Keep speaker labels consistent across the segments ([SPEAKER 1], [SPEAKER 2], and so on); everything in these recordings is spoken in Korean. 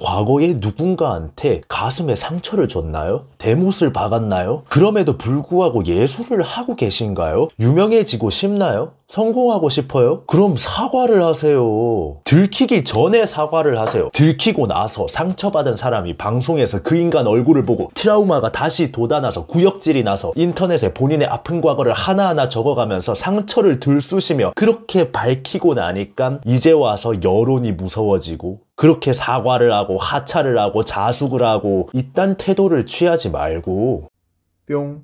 [SPEAKER 1] 과거에 누군가한테 가슴에 상처를 줬나요? 대못을 박았나요? 그럼에도 불구하고 예술을 하고 계신가요? 유명해지고 싶나요? 성공하고 싶어요? 그럼 사과를 하세요. 들키기 전에 사과를 하세요. 들키고 나서 상처받은 사람이 방송에서 그 인간 얼굴을 보고 트라우마가 다시 돋아나서 구역질이 나서 인터넷에 본인의 아픈 과거를 하나하나 적어가면서 상처를 들쑤시며 그렇게 밝히고 나니까 이제 와서 여론이 무서워지고 그렇게 사과를 하고 하차를 하고 자숙을 하고 이딴 태도를 취하지 말고 뿅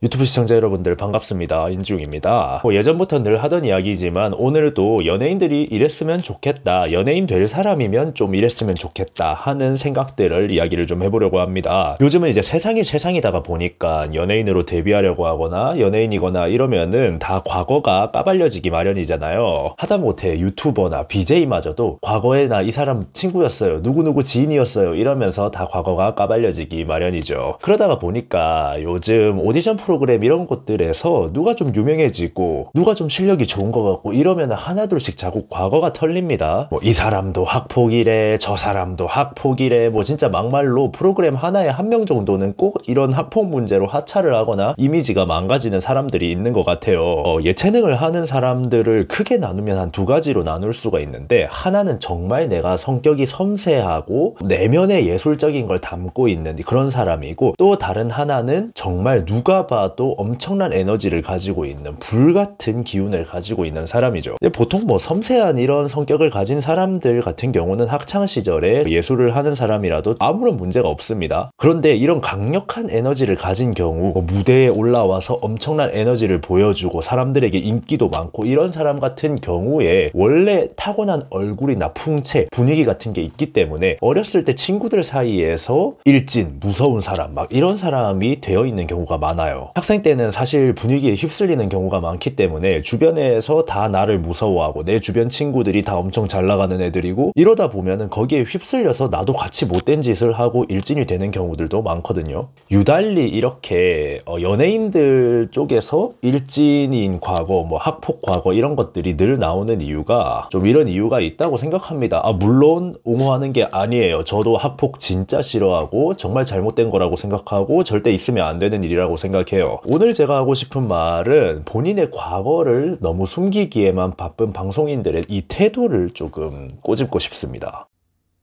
[SPEAKER 1] 유튜브 시청자 여러분들 반갑습니다. 인중입니다. 뭐 예전부터 늘 하던 이야기지만 오늘도 연예인들이 이랬으면 좋겠다. 연예인 될 사람이면 좀 이랬으면 좋겠다 하는 생각들을 이야기를 좀 해보려고 합니다. 요즘은 이제 세상이 세상이다 가 보니까 연예인으로 데뷔하려고 하거나 연예인이거나 이러면은 다 과거가 까발려지기 마련이잖아요. 하다못해 유튜버나 BJ마저도 과거에 나 이 사람 친구였어요. 누구누구 지인이었어요. 이러면서 다 과거가 까발려지기 마련이죠. 그러다가 보니까 요즘 오디션 프로그램 이런 것들에서 누가 좀 유명해지고 누가 좀 실력이 좋은 것 같고 이러면 하나둘씩 자국 과거가 털립니다. 뭐이 사람도 학폭이래 저 사람도 학폭이래 뭐 진짜 막말로 프로그램 하나에 한 명 정도는 꼭 이런 학폭 문제로 하차를 하거나 이미지가 망가지는 사람들이 있는 것 같아요. 어, 예체능을 하는 사람들을 크게 나누면 한 두 가지로 나눌 수가 있는데 하나는 정말 내가 성격이 섬세하고 내면의 예술적인 걸 담고 있는 그런 사람이고 또 다른 하나는 정말 누가 봐또 엄청난 에너지를 가지고 있는 불같은 기운을 가지고 있는 사람이죠. 보통 뭐 섬세한 이런 성격을 가진 사람들 같은 경우는 학창 시절에 예술을 하는 사람이라도 아무런 문제가 없습니다. 그런데 이런 강력한 에너지를 가진 경우 뭐 무대에 올라와서 엄청난 에너지를 보여주고 사람들에게 인기도 많고 이런 사람 같은 경우에 원래 타고난 얼굴이나 풍채, 분위기 같은 게 있기 때문에 어렸을 때 친구들 사이에서 일진, 무서운 사람 막 이런 사람이 되어 있는 경우가 많아요. 학생 때는 사실 분위기에 휩쓸리는 경우가 많기 때문에 주변에서 다 나를 무서워하고 내 주변 친구들이 다 엄청 잘 나가는 애들이고 이러다 보면은 거기에 휩쓸려서 나도 같이 못된 짓을 하고 일진이 되는 경우들도 많거든요. 유달리 이렇게 어, 연예인들 쪽에서 일진인 과거, 뭐 학폭 과거 이런 것들이 늘 나오는 이유가 좀 이런 이유가 있다고 생각합니다. 아, 물론 옹호하는 게 아니에요. 저도 학폭 진짜 싫어하고 정말 잘못된 거라고 생각하고 절대 있으면 안 되는 일이라고 생각해요. 생각요 오늘 제가 하고 싶은 말은 본인의 과거를 너무 숨기기에만 바쁜 방송인들의 이 태도를 조금 꼬집고 싶습니다.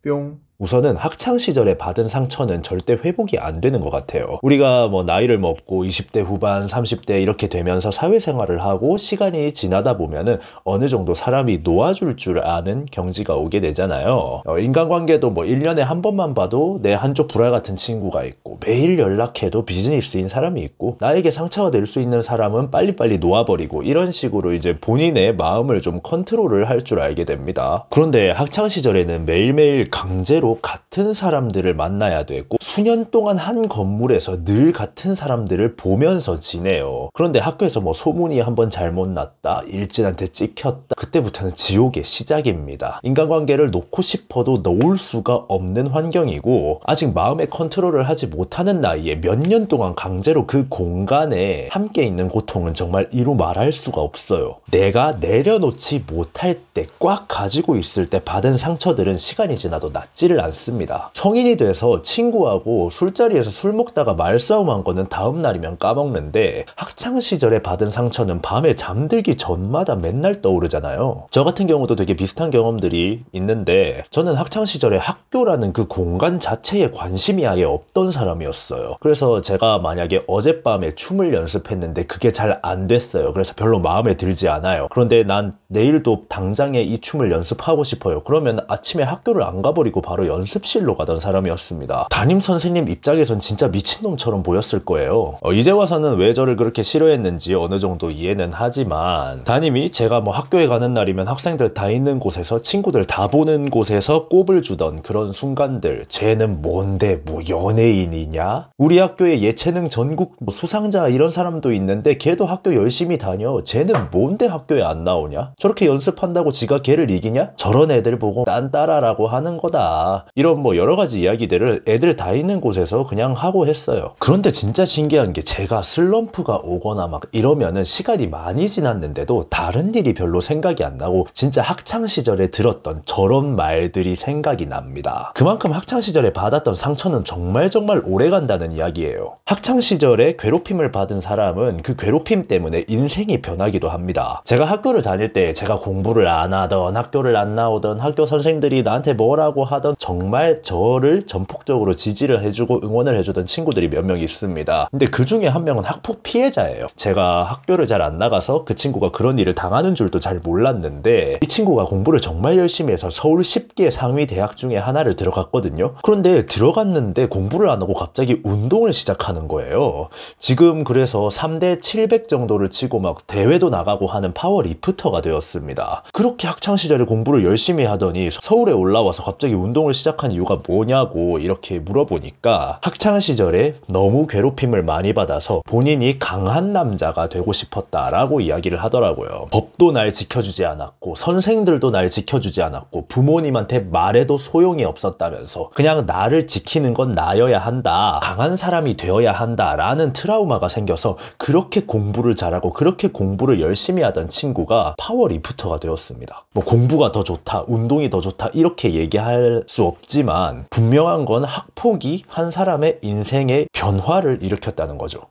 [SPEAKER 1] 뿅. 우선은 학창 시절에 받은 상처는 절대 회복이 안 되는 것 같아요. 우리가 뭐 나이를 먹고 20대 후반, 30대 이렇게 되면서 사회생활을 하고 시간이 지나다 보면은 어느 정도 사람이 놓아줄 줄 아는 경지가 오게 되잖아요. 어, 인간관계도 뭐 1년에 한 번만 봐도 내 한쪽 불알 같은 친구가 있고 매일 연락해도 비즈니스인 사람이 있고 나에게 상처가 될 수 있는 사람은 빨리빨리 놓아버리고 이런 식으로 이제 본인의 마음을 좀 컨트롤을 할 줄 알게 됩니다. 그런데 학창 시절에는 매일매일 강제로 실제로 같은 사람들을 만나야 되고 수년 동안 한 건물에서 늘 같은 사람들을 보면서 지내요. 그런데 학교에서 뭐 소문이 한번 잘못 났다, 일진한테 찍혔다. 그때부터는 지옥의 시작입니다. 인간관계를 놓고 싶어도 놓을 수가 없는 환경이고 아직 마음의 컨트롤을 하지 못하는 나이에 몇 년 동안 강제로 그 공간에 함께 있는 고통은 정말 이루 말할 수가 없어요. 내가 내려놓지 못할 때 꽉 가지고 있을 때 받은 상처들은 시간이 지나도 낫지를 많지를 않습니다. 성인이 돼서 친구하고 술자리에서 술 먹다가 말싸움한 거는 다음 날이면 까먹는데 학창 시절에 받은 상처는 밤에 잠들기 전마다 맨날 떠오르잖아요. 저 같은 경우도 되게 비슷한 경험들이 있는데 저는 학창 시절에 학교라는 그 공간 자체에 관심이 아예 없던 사람이었어요. 그래서 제가 만약에 어젯밤에 춤을 연습했는데 그게 잘 안 됐어요. 그래서 별로 마음에 들지 않아요. 그런데 난 내일도 당장에 이 춤을 연습하고 싶어요. 그러면 아침에 학교를 안 가버리고 바로 바로 연습실로 가던 사람이었습니다. 담임 선생님 입장에선 진짜 미친놈처럼 보였을 거예요. 어, 이제 와서는 왜 저를 그렇게 싫어했는지 어느 정도 이해는 하지만 담임이 제가 뭐 학교에 가는 날이면 학생들 다 있는 곳에서 친구들 다 보는 곳에서 꼽을 주던 그런 순간들 쟤는 뭔데 뭐 연예인이냐? 우리 학교에 예체능 전국 뭐 수상자 이런 사람도 있는데 걔도 학교 열심히 다녀 쟤는 뭔데 학교에 안 나오냐? 저렇게 연습한다고 지가 걔를 이기냐? 저런 애들 보고 난 따라라고 하는 거다. 이런 뭐 여러 가지 이야기들을 애들 다 있는 곳에서 그냥 하고 했어요. 그런데 진짜 신기한 게 제가 슬럼프가 오거나 막 이러면은 시간이 많이 지났는데도 다른 일이 별로 생각이 안 나고 진짜 학창 시절에 들었던 저런 말들이 생각이 납니다. 그만큼 학창 시절에 받았던 상처는 정말 정말 오래 간다는 이야기예요. 학창 시절에 괴롭힘을 받은 사람은 그 괴롭힘 때문에 인생이 변하기도 합니다. 제가 학교를 다닐 때 제가 공부를 안 하던 학교를 안 나오던 학교 선생들이 나한테 뭐라고 하던 정말 저를 전폭적으로 지지를 해주고 응원을 해주던 친구들이 몇 명 있습니다. 근데 그 중에 한 명은 학폭 피해자예요. 제가 학교를 잘 안 나가서 그 친구가 그런 일을 당하는 줄도 잘 몰랐는데 이 친구가 공부를 정말 열심히 해서 서울 10개 상위 대학 중에 하나를 들어갔거든요. 그런데 들어갔는데 공부를 안 하고 갑자기 운동을 시작하는 거예요. 지금 그래서 3대 700 정도를 치고 막 대회도 나가고 하는 파워 리프터가 되었습니다. 그렇게 학창시절에 공부를 열심히 하더니 서울에 올라와서 갑자기 운동을 시작한 이유가 뭐냐고 이렇게 물어보니까 학창 시절에 너무 괴롭힘을 많이 받아서 본인이 강한 남자가 되고 싶었다라고 이야기를 하더라고요. 법도 날 지켜주지 않았고 선생들도 날 지켜주지 않았고 부모님한테 말해도 소용이 없었다면서 그냥 나를 지키는 건 나여야 한다. 강한 사람이 되어야 한다라는 트라우마가 생겨서 그렇게 공부를 잘하고 그렇게 공부를 열심히 하던 친구가 파워 리프터가 되었습니다. 뭐 공부가 더 좋다, 운동이 더 좋다 이렇게 얘기할 수 없지만 분명한 건 학폭이 한 사람의 인생의 변화를 일으켰다는 거죠.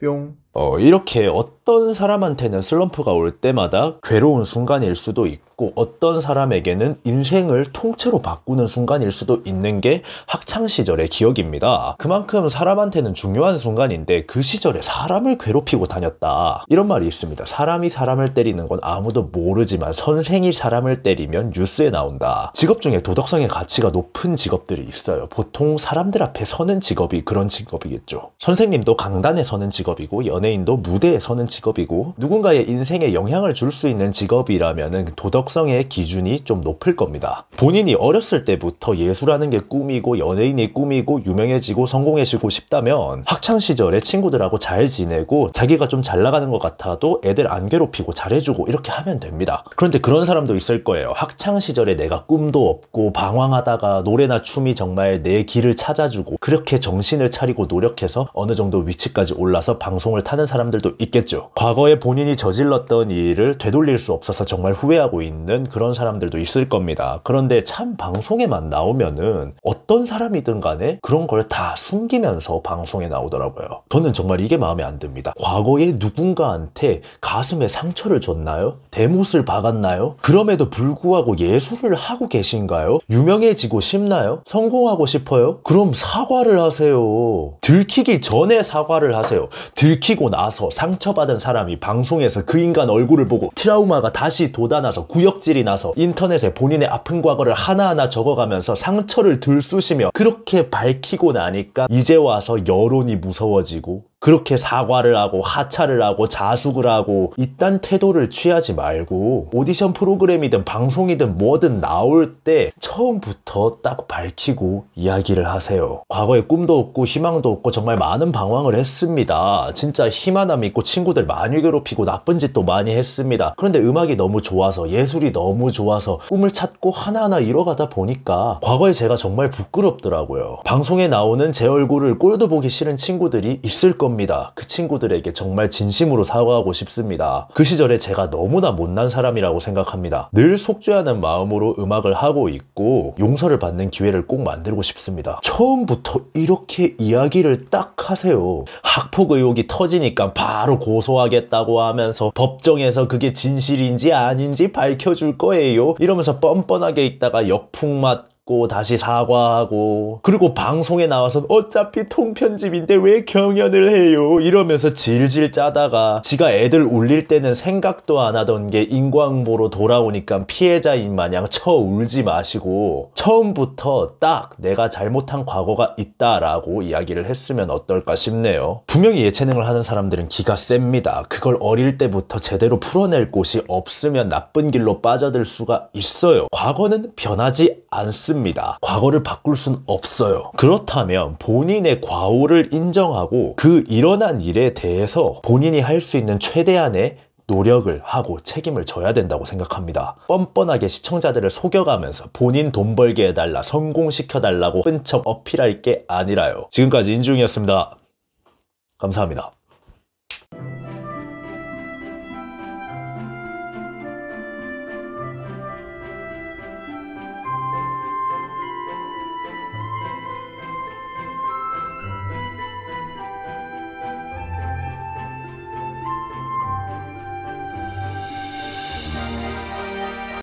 [SPEAKER 1] 뿅. 어, 이렇게 어떤 사람한테는 슬럼프가 올 때마다 괴로운 순간일 수도 있고 어떤 사람에게는 인생을 통째로 바꾸는 순간일 수도 있는 게 학창 시절의 기억입니다. 그만큼 사람한테는 중요한 순간인데 그 시절에 사람을 괴롭히고 다녔다. 이런 말이 있습니다. 사람이 사람을 때리는 건 아무도 모르지만 선생이 사람을 때리면 뉴스에 나온다. 직업 중에 도덕성의 가치가 높은 직업들이 있어요. 보통 사람들 앞에 서는 직업이 그런 직업이겠죠. 선생님도 강단에 서는 직업이고 연 연예인도 무대에 서는 직업이고 누군가의 인생에 영향을 줄 수 있는 직업이라면 도덕성의 기준이 좀 높을 겁니다. 본인이 어렸을 때부터 예술하는 게 꿈이고 연예인이 꿈이고 유명해지고 성공해지고 싶다면 학창시절에 친구들하고 잘 지내고 자기가 좀 잘 나가는 것 같아도 애들 안 괴롭히고 잘해주고 이렇게 하면 됩니다. 그런데 그런 사람도 있을 거예요. 학창시절에 내가 꿈도 없고 방황하다가 노래나 춤이 정말 내 길을 찾아주고 그렇게 정신을 차리고 노력해서 어느 정도 위치까지 올라서 방송을 타 못하는 사람들도 있겠죠. 과거에 본인이 저질렀던 일을 되돌릴 수 없어서 정말 후회하고 있는 그런 사람들도 있을 겁니다. 그런데 참 방송에만 나오면은 어떤 사람이든 간에 그런 걸 다 숨기면서 방송에 나오더라고요. 저는 정말 이게 마음에 안 듭니다. 과거에 누군가한테 가슴에 상처를 줬나요? 대못을 박았나요? 그럼에도 불구하고 예술을 하고 계신가요? 유명해지고 싶나요? 성공하고 싶어요? 그럼 사과를 하세요. 들키기 전에 사과를 하세요. 들키고 다치고 나서 상처받은 사람이 방송에서 그 인간 얼굴을 보고 트라우마가 다시 돋아나서 구역질이 나서 인터넷에 본인의 아픈 과거를 하나하나 적어가면서 상처를 들쑤시며 그렇게 밝히고 나니까 이제 와서 여론이 무서워지고 그렇게 사과를 하고 하차를 하고 자숙을 하고 이딴 태도를 취하지 말고 오디션 프로그램이든 방송이든 뭐든 나올 때 처음부터 딱 밝히고 이야기를 하세요. 과거에 꿈도 없고 희망도 없고 정말 많은 방황을 했습니다. 진짜 힘 하나 믿고 친구들 많이 괴롭히고 나쁜 짓도 많이 했습니다. 그런데 음악이 너무 좋아서 예술이 너무 좋아서 꿈을 찾고 하나하나 이뤄가다 보니까 과거에 제가 정말 부끄럽더라고요. 방송에 나오는 제 얼굴을 꼴도 보기 싫은 친구들이 있을 겁니다. 겁니다. 그 친구들에게 정말 진심으로 사과하고 싶습니다. 그 시절에 제가 너무나 못난 사람이라고 생각합니다. 늘 속죄하는 마음으로 음악을 하고 있고 용서를 받는 기회를 꼭 만들고 싶습니다. 처음부터 이렇게 이야기를 딱 하세요. 학폭 의혹이 터지니까 바로 고소하겠다고 하면서 법정에서 그게 진실인지 아닌지 밝혀줄 거예요. 이러면서 뻔뻔하게 있다가 역풍 맞 받고 다시 사과하고 그리고 방송에 나와서 어차피 통편집인데 왜 경연을 해요 이러면서 질질 짜다가 지가 애들 울릴 때는 생각도 안 하던 게 인광보로 돌아오니까 피해자인 마냥 쳐 울지 마시고 처음부터 딱 내가 잘못한 과거가 있다라고 이야기를 했으면 어떨까 싶네요 분명히 예체능을 하는 사람들은 기가 셉니다 그걸 어릴 때부터 제대로 풀어낼 곳이 없으면 나쁜 길로 빠져들 수가 있어요 과거는 변하지 않습니다 있습니다. 과거를 바꿀 순 없어요. 그렇다면 본인의 과오를 인정하고 그 일어난 일에 대해서 본인이 할 수 있는 최대한의 노력을 하고 책임을 져야 된다고 생각합니다. 뻔뻔하게 시청자들을 속여가면서 본인 돈 벌게 해달라, 성공시켜달라고 흔적 어필할 게 아니라요. 지금까지 인중이었습니다. 감사합니다.